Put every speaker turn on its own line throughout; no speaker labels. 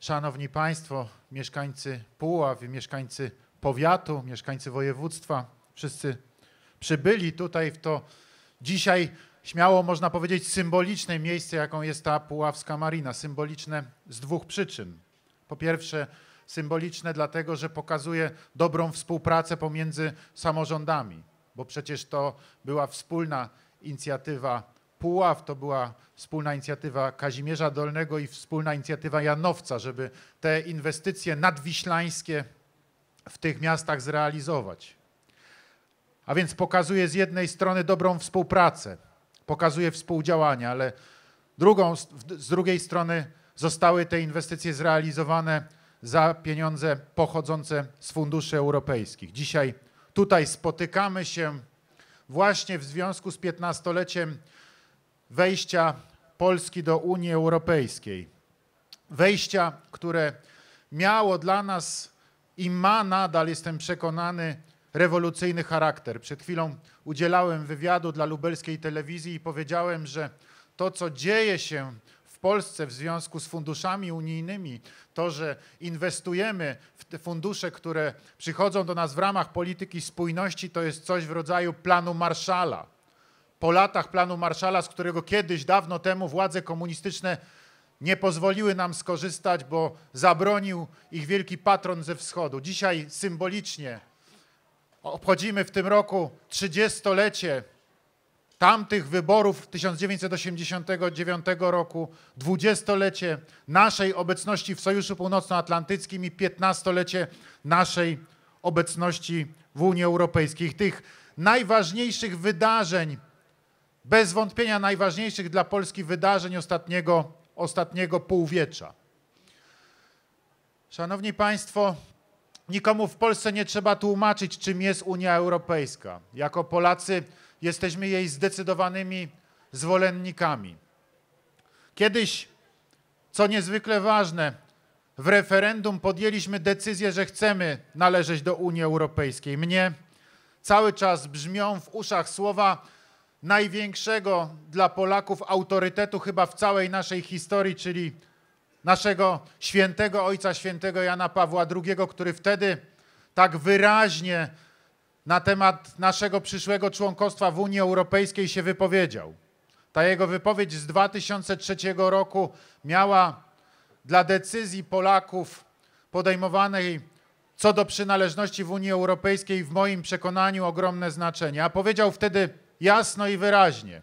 Szanowni Państwo, mieszkańcy Puław, mieszkańcy powiatu, mieszkańcy województwa, wszyscy przybyli tutaj w to dzisiaj śmiało można powiedzieć symboliczne miejsce, jaką jest ta Puławska Marina. Symboliczne z dwóch przyczyn. Po pierwsze, symboliczne dlatego, że pokazuje dobrą współpracę pomiędzy samorządami, bo przecież to była wspólna inicjatywa Puław, to była wspólna inicjatywa Kazimierza Dolnego i wspólna inicjatywa Janowca, żeby te inwestycje nadwiślańskie w tych miastach zrealizować. A więc pokazuje z jednej strony dobrą współpracę, pokazuje współdziałanie, ale drugą, z drugiej strony zostały te inwestycje zrealizowane za pieniądze pochodzące z funduszy europejskich. Dzisiaj tutaj spotykamy się właśnie w związku z 15-leciem wejścia Polski do Unii Europejskiej. Wejścia, które miało dla nas i ma nadal, jestem przekonany, rewolucyjny charakter. Przed chwilą udzielałem wywiadu dla lubelskiej telewizji i powiedziałem, że to, co dzieje się w Polsce w związku z funduszami unijnymi, to, że inwestujemy w te fundusze, które przychodzą do nas w ramach polityki spójności, to jest coś w rodzaju planu Marszala po latach planu Marszala, z którego kiedyś dawno temu władze komunistyczne nie pozwoliły nam skorzystać, bo zabronił ich wielki patron ze wschodu. Dzisiaj symbolicznie obchodzimy w tym roku 30-lecie tamtych wyborów 1989 roku, 20-lecie naszej obecności w Sojuszu Północnoatlantyckim i 15-lecie naszej obecności w Unii Europejskiej. Tych najważniejszych wydarzeń bez wątpienia najważniejszych dla Polski wydarzeń ostatniego, ostatniego półwiecza. Szanowni Państwo, nikomu w Polsce nie trzeba tłumaczyć, czym jest Unia Europejska. Jako Polacy jesteśmy jej zdecydowanymi zwolennikami. Kiedyś, co niezwykle ważne, w referendum podjęliśmy decyzję, że chcemy należeć do Unii Europejskiej. Mnie cały czas brzmią w uszach słowa największego dla Polaków autorytetu chyba w całej naszej historii, czyli naszego świętego ojca, świętego Jana Pawła II, który wtedy tak wyraźnie na temat naszego przyszłego członkostwa w Unii Europejskiej się wypowiedział. Ta jego wypowiedź z 2003 roku miała dla decyzji Polaków podejmowanej co do przynależności w Unii Europejskiej w moim przekonaniu ogromne znaczenie. A powiedział wtedy jasno i wyraźnie.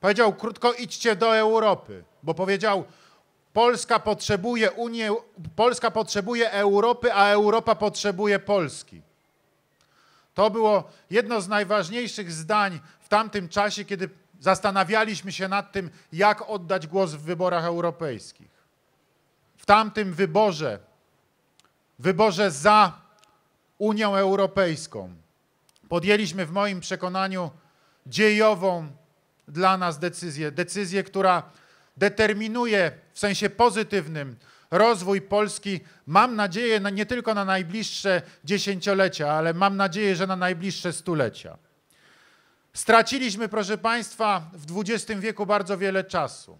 Powiedział krótko: idźcie do Europy, bo powiedział: Polska potrzebuje Unii, Polska potrzebuje Europy, a Europa potrzebuje Polski. To było jedno z najważniejszych zdań w tamtym czasie, kiedy zastanawialiśmy się nad tym, jak oddać głos w wyborach europejskich. W tamtym wyborze, wyborze za Unią Europejską, podjęliśmy w moim przekonaniu dziejową dla nas decyzję. Decyzję, która determinuje w sensie pozytywnym rozwój Polski, mam nadzieję, nie tylko na najbliższe dziesięciolecia, ale mam nadzieję, że na najbliższe stulecia. Straciliśmy, proszę Państwa, w XX wieku bardzo wiele czasu.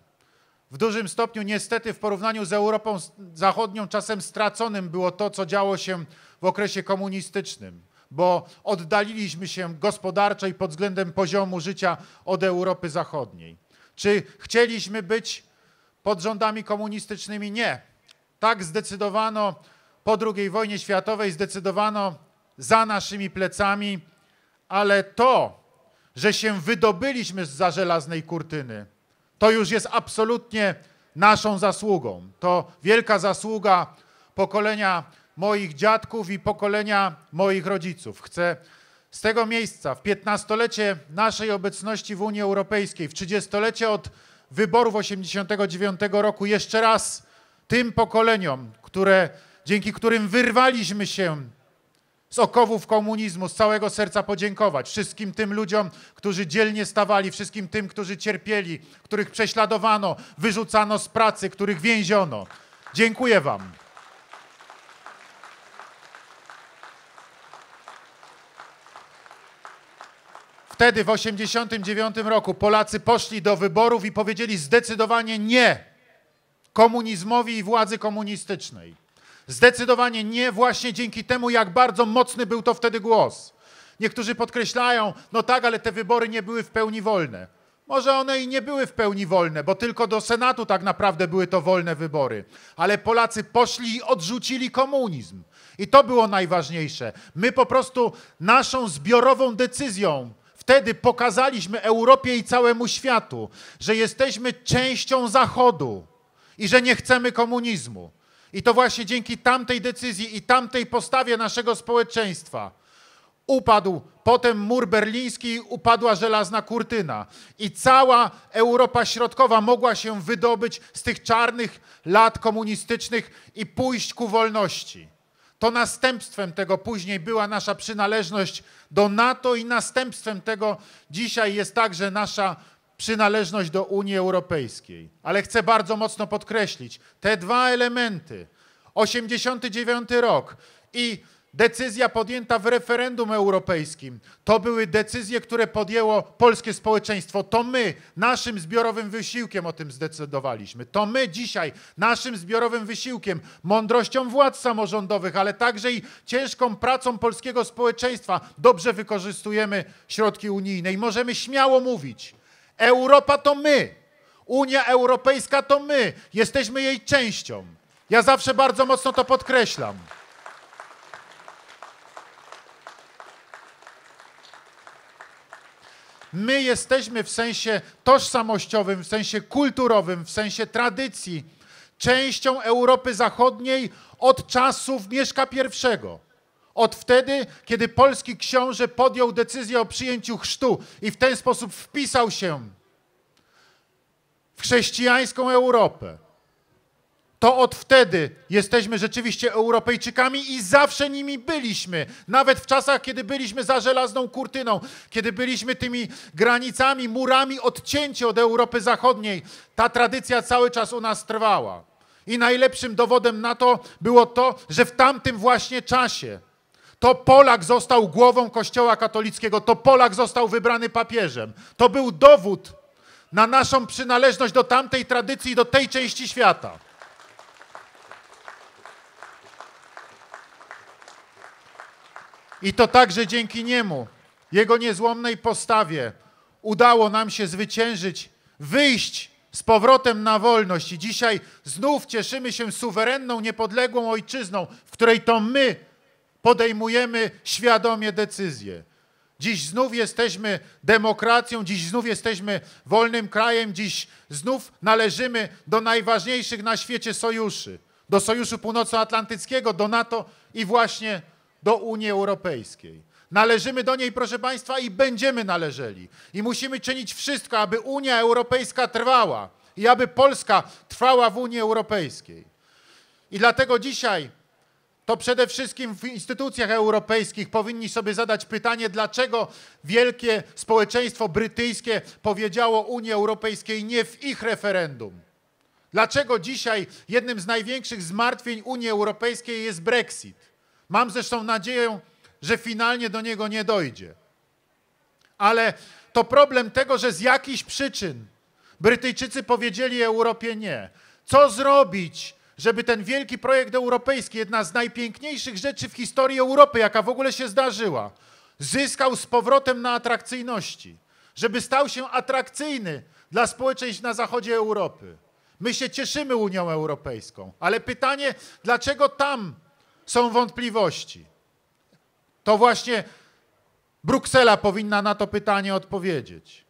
W dużym stopniu, niestety, w porównaniu z Europą Zachodnią, czasem straconym było to, co działo się w okresie komunistycznym bo oddaliliśmy się gospodarczo i pod względem poziomu życia od Europy Zachodniej. Czy chcieliśmy być pod rządami komunistycznymi? Nie. Tak zdecydowano po II wojnie światowej, zdecydowano za naszymi plecami, ale to, że się wydobyliśmy za żelaznej kurtyny, to już jest absolutnie naszą zasługą. To wielka zasługa pokolenia moich dziadków i pokolenia moich rodziców. Chcę z tego miejsca w 15-lecie naszej obecności w Unii Europejskiej, w 30-lecie od wyborów 89 roku jeszcze raz tym pokoleniom, które, dzięki którym wyrwaliśmy się z okowów komunizmu, z całego serca podziękować wszystkim tym ludziom, którzy dzielnie stawali, wszystkim tym, którzy cierpieli, których prześladowano, wyrzucano z pracy, których więziono. Dziękuję Wam. Wtedy w 89 roku Polacy poszli do wyborów i powiedzieli zdecydowanie nie komunizmowi i władzy komunistycznej. Zdecydowanie nie właśnie dzięki temu, jak bardzo mocny był to wtedy głos. Niektórzy podkreślają, no tak, ale te wybory nie były w pełni wolne. Może one i nie były w pełni wolne, bo tylko do Senatu tak naprawdę były to wolne wybory. Ale Polacy poszli i odrzucili komunizm. I to było najważniejsze. My po prostu naszą zbiorową decyzją Wtedy pokazaliśmy Europie i całemu światu, że jesteśmy częścią Zachodu i że nie chcemy komunizmu. I to właśnie dzięki tamtej decyzji i tamtej postawie naszego społeczeństwa upadł potem mur berliński, upadła żelazna kurtyna i cała Europa Środkowa mogła się wydobyć z tych czarnych lat komunistycznych i pójść ku wolności to następstwem tego później była nasza przynależność do NATO i następstwem tego dzisiaj jest także nasza przynależność do Unii Europejskiej. Ale chcę bardzo mocno podkreślić te dwa elementy. 89 rok i decyzja podjęta w referendum europejskim. To były decyzje, które podjęło polskie społeczeństwo. To my naszym zbiorowym wysiłkiem o tym zdecydowaliśmy. To my dzisiaj naszym zbiorowym wysiłkiem, mądrością władz samorządowych, ale także i ciężką pracą polskiego społeczeństwa dobrze wykorzystujemy środki unijne i możemy śmiało mówić: Europa to my. Unia Europejska to my, jesteśmy jej częścią. Ja zawsze bardzo mocno to podkreślam. My jesteśmy w sensie tożsamościowym, w sensie kulturowym, w sensie tradycji, częścią Europy Zachodniej od czasów Mieszka I. Od wtedy, kiedy polski książę podjął decyzję o przyjęciu chrztu i w ten sposób wpisał się w chrześcijańską Europę to od wtedy jesteśmy rzeczywiście Europejczykami i zawsze nimi byliśmy. Nawet w czasach, kiedy byliśmy za żelazną kurtyną, kiedy byliśmy tymi granicami, murami odcięci od Europy Zachodniej, ta tradycja cały czas u nas trwała. I najlepszym dowodem na to było to, że w tamtym właśnie czasie to Polak został głową Kościoła katolickiego, to Polak został wybrany papieżem. To był dowód na naszą przynależność do tamtej tradycji, do tej części świata. I to także dzięki Niemu, Jego niezłomnej postawie, udało nam się zwyciężyć, wyjść z powrotem na wolność. I dzisiaj znów cieszymy się suwerenną, niepodległą ojczyzną, w której to my podejmujemy świadomie decyzje. Dziś znów jesteśmy demokracją, dziś znów jesteśmy wolnym krajem, dziś znów należymy do najważniejszych na świecie sojuszy. Do Sojuszu Północnoatlantyckiego, do NATO i właśnie do Unii Europejskiej. Należymy do niej, proszę Państwa, i będziemy należeli. I musimy czynić wszystko, aby Unia Europejska trwała i aby Polska trwała w Unii Europejskiej. I dlatego dzisiaj to przede wszystkim w instytucjach europejskich powinni sobie zadać pytanie, dlaczego wielkie społeczeństwo brytyjskie powiedziało Unii Europejskiej nie w ich referendum. Dlaczego dzisiaj jednym z największych zmartwień Unii Europejskiej jest Brexit? Mam zresztą nadzieję, że finalnie do niego nie dojdzie. Ale to problem tego, że z jakichś przyczyn Brytyjczycy powiedzieli Europie nie. Co zrobić, żeby ten wielki projekt europejski, jedna z najpiękniejszych rzeczy w historii Europy, jaka w ogóle się zdarzyła, zyskał z powrotem na atrakcyjności, żeby stał się atrakcyjny dla społeczeństw na zachodzie Europy. My się cieszymy Unią Europejską, ale pytanie, dlaczego tam są wątpliwości. To właśnie Bruksela powinna na to pytanie odpowiedzieć.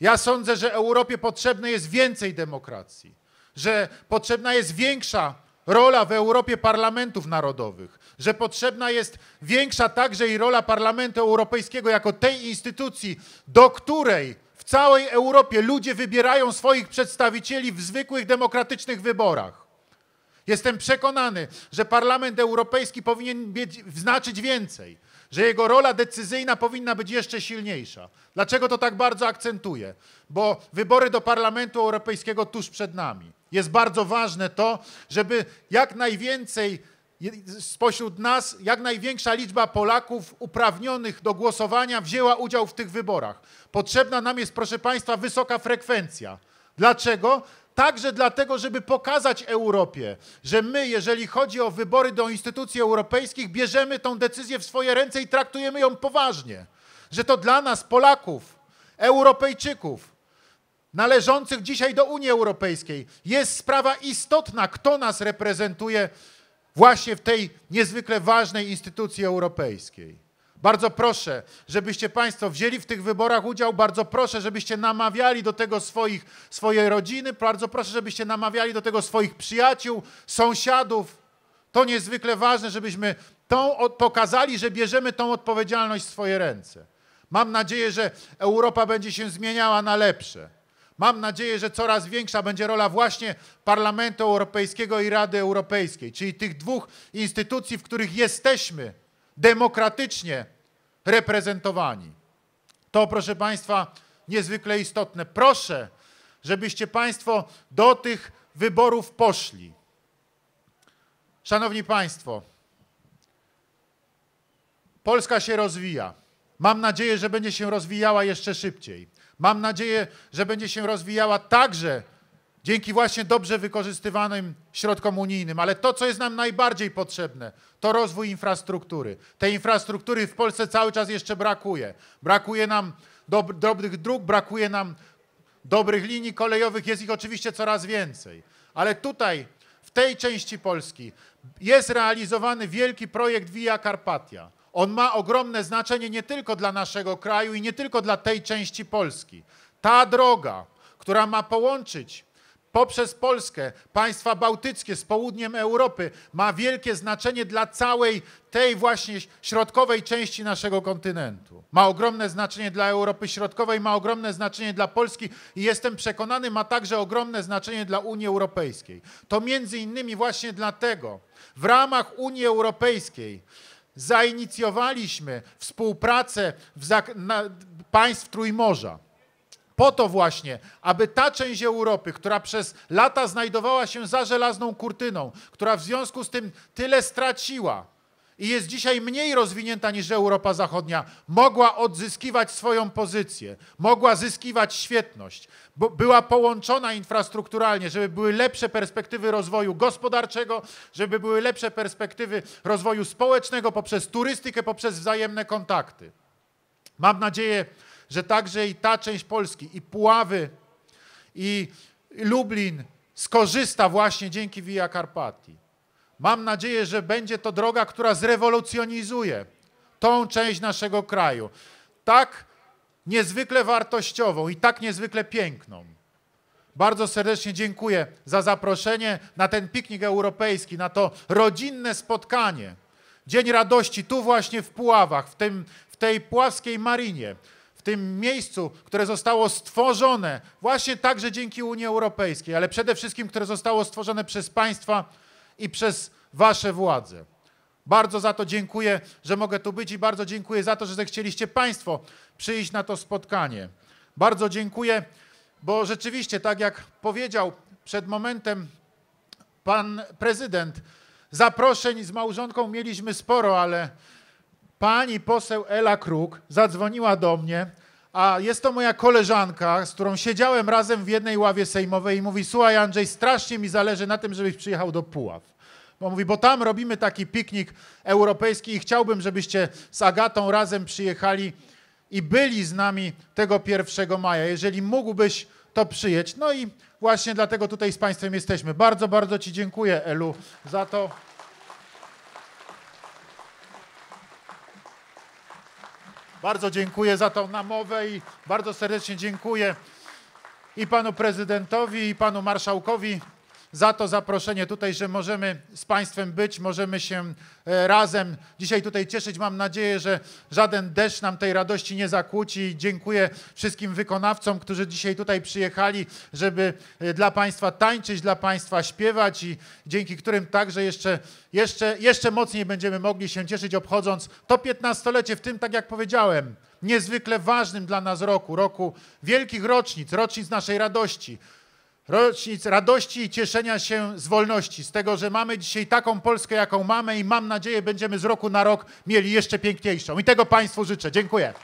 Ja sądzę, że Europie potrzebne jest więcej demokracji, że potrzebna jest większa rola w Europie parlamentów narodowych, że potrzebna jest większa także i rola Parlamentu Europejskiego jako tej instytucji, do której w całej Europie ludzie wybierają swoich przedstawicieli w zwykłych demokratycznych wyborach. Jestem przekonany, że Parlament Europejski powinien mieć, znaczyć więcej, że jego rola decyzyjna powinna być jeszcze silniejsza. Dlaczego to tak bardzo akcentuję? Bo wybory do Parlamentu Europejskiego tuż przed nami. Jest bardzo ważne to, żeby jak najwięcej spośród nas jak największa liczba Polaków uprawnionych do głosowania wzięła udział w tych wyborach. Potrzebna nam jest, proszę Państwa, wysoka frekwencja. Dlaczego? także dlatego, żeby pokazać Europie, że my, jeżeli chodzi o wybory do instytucji europejskich, bierzemy tą decyzję w swoje ręce i traktujemy ją poważnie. Że to dla nas, Polaków, Europejczyków, należących dzisiaj do Unii Europejskiej, jest sprawa istotna, kto nas reprezentuje właśnie w tej niezwykle ważnej instytucji europejskiej. Bardzo proszę, żebyście Państwo wzięli w tych wyborach udział. Bardzo proszę, żebyście namawiali do tego swoich, swojej rodziny. Bardzo proszę, żebyście namawiali do tego swoich przyjaciół, sąsiadów. To niezwykle ważne, żebyśmy tą, pokazali, że bierzemy tą odpowiedzialność w swoje ręce. Mam nadzieję, że Europa będzie się zmieniała na lepsze. Mam nadzieję, że coraz większa będzie rola właśnie Parlamentu Europejskiego i Rady Europejskiej, czyli tych dwóch instytucji, w których jesteśmy demokratycznie reprezentowani. To, proszę Państwa, niezwykle istotne. Proszę, żebyście Państwo do tych wyborów poszli. Szanowni Państwo, Polska się rozwija. Mam nadzieję, że będzie się rozwijała jeszcze szybciej. Mam nadzieję, że będzie się rozwijała także dzięki właśnie dobrze wykorzystywanym środkom unijnym, ale to, co jest nam najbardziej potrzebne, to rozwój infrastruktury. Tej infrastruktury w Polsce cały czas jeszcze brakuje. Brakuje nam dob drobnych dróg, brakuje nam dobrych linii kolejowych, jest ich oczywiście coraz więcej. Ale tutaj, w tej części Polski, jest realizowany wielki projekt Via Carpatia. On ma ogromne znaczenie nie tylko dla naszego kraju i nie tylko dla tej części Polski. Ta droga, która ma połączyć poprzez Polskę, państwa bałtyckie z południem Europy ma wielkie znaczenie dla całej tej właśnie środkowej części naszego kontynentu. Ma ogromne znaczenie dla Europy Środkowej, ma ogromne znaczenie dla Polski i jestem przekonany, ma także ogromne znaczenie dla Unii Europejskiej. To między innymi właśnie dlatego w ramach Unii Europejskiej zainicjowaliśmy współpracę zak- na, państw Trójmorza po to właśnie, aby ta część Europy, która przez lata znajdowała się za żelazną kurtyną, która w związku z tym tyle straciła i jest dzisiaj mniej rozwinięta niż Europa Zachodnia, mogła odzyskiwać swoją pozycję, mogła zyskiwać świetność, była połączona infrastrukturalnie, żeby były lepsze perspektywy rozwoju gospodarczego, żeby były lepsze perspektywy rozwoju społecznego poprzez turystykę, poprzez wzajemne kontakty. Mam nadzieję, że że także i ta część Polski, i Puławy, i Lublin skorzysta właśnie dzięki Via Carpati. Mam nadzieję, że będzie to droga, która zrewolucjonizuje tą część naszego kraju. Tak niezwykle wartościową i tak niezwykle piękną. Bardzo serdecznie dziękuję za zaproszenie na ten piknik europejski, na to rodzinne spotkanie. Dzień Radości tu właśnie w Puławach, w, tym, w tej Puławskiej Marinie w tym miejscu, które zostało stworzone właśnie także dzięki Unii Europejskiej, ale przede wszystkim, które zostało stworzone przez państwa i przez wasze władze. Bardzo za to dziękuję, że mogę tu być i bardzo dziękuję za to, że zechcieliście Państwo przyjść na to spotkanie. Bardzo dziękuję, bo rzeczywiście, tak jak powiedział przed momentem pan prezydent, zaproszeń z małżonką mieliśmy sporo, ale pani poseł Ela Kruk zadzwoniła do mnie, a jest to moja koleżanka, z którą siedziałem razem w jednej ławie sejmowej i mówi, słuchaj Andrzej, strasznie mi zależy na tym, żebyś przyjechał do Puław. Bo mówi, bo tam robimy taki piknik europejski i chciałbym, żebyście z Agatą razem przyjechali i byli z nami tego 1 maja. Jeżeli mógłbyś to przyjeść. No i właśnie dlatego tutaj z Państwem jesteśmy. Bardzo, bardzo Ci dziękuję, Elu, za to. Bardzo dziękuję za tą namowę i bardzo serdecznie dziękuję i panu prezydentowi, i panu marszałkowi za to zaproszenie tutaj, że możemy z Państwem być, możemy się e, razem dzisiaj tutaj cieszyć. Mam nadzieję, że żaden deszcz nam tej radości nie zakłóci. Dziękuję wszystkim wykonawcom, którzy dzisiaj tutaj przyjechali, żeby e, dla Państwa tańczyć, dla Państwa śpiewać i dzięki którym także jeszcze, jeszcze, jeszcze mocniej będziemy mogli się cieszyć, obchodząc to piętnastolecie, w tym, tak jak powiedziałem, niezwykle ważnym dla nas roku, roku wielkich rocznic, rocznic naszej radości, rocznic radości i cieszenia się z wolności, z tego, że mamy dzisiaj taką Polskę, jaką mamy i mam nadzieję będziemy z roku na rok mieli jeszcze piękniejszą. I tego Państwu życzę. Dziękuję.